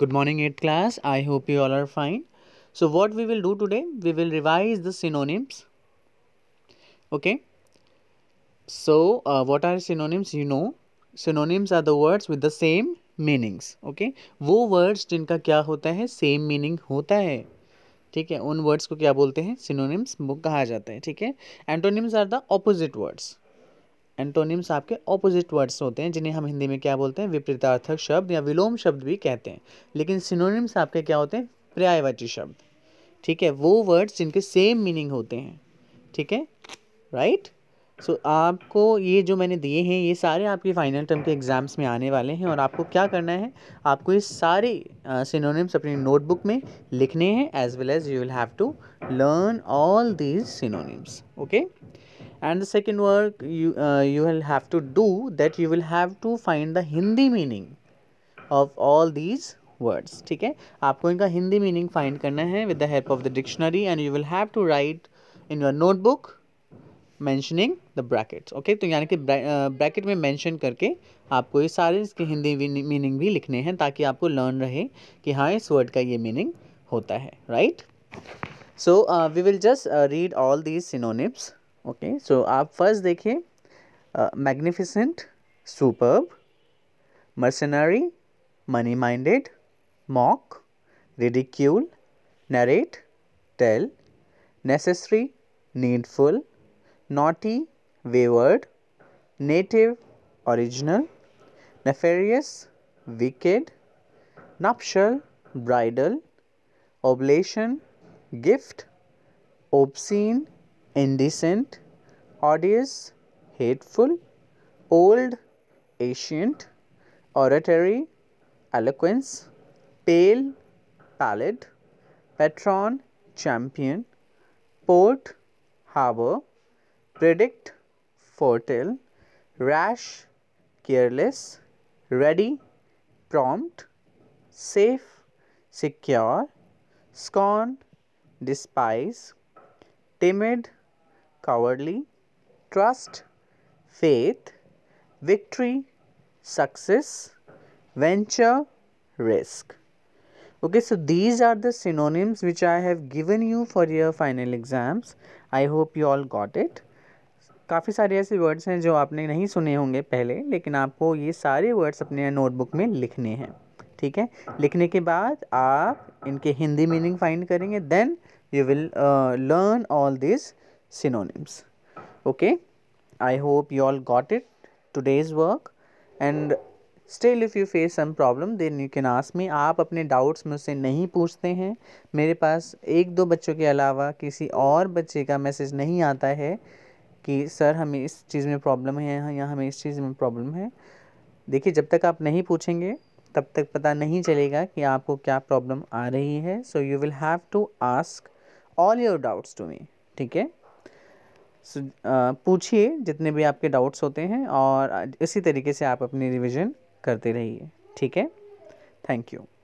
Good morning 8th class. I hope you all are fine. So what we will do today, we will revise the synonyms. Okay. So uh, what are synonyms? You know, synonyms are the words with the same meanings okay okay? वो words जिनका क्या होता है same meaning होता है ठीक है उन वर्ड्स को क्या बोलते हैं सिनोनिम्स वो कहा जाता है ठीक है antonyms are the opposite words antonyms आपके ऑपोजिट वर्ड्स होते हैं जिन्हें हम हिंदी में क्या बोलते हैं विपरीतार्थक शब्द या विलोम शब्द भी कहते हैं लेकिन सिनोनिम्स आपके क्या होते हैं पर्यायवाची शब्द ठीक है वो वर्ड्स जिनके सेम मीनिंग होते हैं ठीक है राइट सो so, आपको ये जो मैंने दिए हैं ये सारे आपके फाइनल टर्म के एग्ज़ाम्स में आने वाले हैं और आपको क्या करना है आपको ये सारे सिनोनिम्स अपनी नोटबुक में लिखने हैं as well as you will have to learn all these synonyms okay and the second work you uh, you will have to do that you will have to find the hindi meaning of all these words ठीक है आपको इनका Hindi meaning find करना है with the help of the dictionary and you will have to write in your notebook mentioning the brackets okay तो यानी कि bracket uh, में मैंशन करके आपको ये सारे इसके हिंदी मीनिंग भी लिखने हैं ताकि आपको लर्न रहे कि हाँ इस वर्ड का ये मीनिंग होता है right so we will just read all these synonyms okay so आप फर्स्ट देखिए magnificent superb mercenary money minded mock ridicule narrate tell necessary needful naughty wayward native original nefarious wicked nuptial bridal oblation gift obscene indecent, odious, hateful, old, ancient, oratory, eloquence, pale, pallid, patron, champion, port, harbor, predict, foretell, rash, careless, ready, prompt, safe, secure, scorn, despise, timid, cowardly, trust, faith, victory, success, venture, risk. Okay, so these are the synonyms which I have given you for your final exams. I hope you all got it. काफ़ी सारे ऐसे words हैं जो आपने नहीं सुने होंगे पहले लेकिन आपको ये सारे वर्ड्स अपने नोटबुक में लिखने हैं ठीक है लिखने के बाद आप इनके हिंदी मीनिंग फाइंड करेंगे then you will learn all this synonyms okay i hope you all got it today's work and still if you face some problem then you can ask me आप अपने डाउट्स मुझसे नहीं पूछते हैं मेरे पास एक दो बच्चों के अलावा किसी और बच्चे का मैसेज नहीं आता है कि सर हमें इस चीज़ में प्रॉब्लम है या हमें इस चीज़ में प्रॉब्लम है देखिए जब तक आप नहीं पूछेंगे तब तक पता नहीं चलेगा कि आपको क्या प्रॉब्लम आ रही है so you will have to ask all your doubts to me ठीक है पूछिए जितने भी आपके डाउट्स होते हैं और इसी तरीके से आप अपनी रिविज़न करते रहिए ठीक है थैंक यू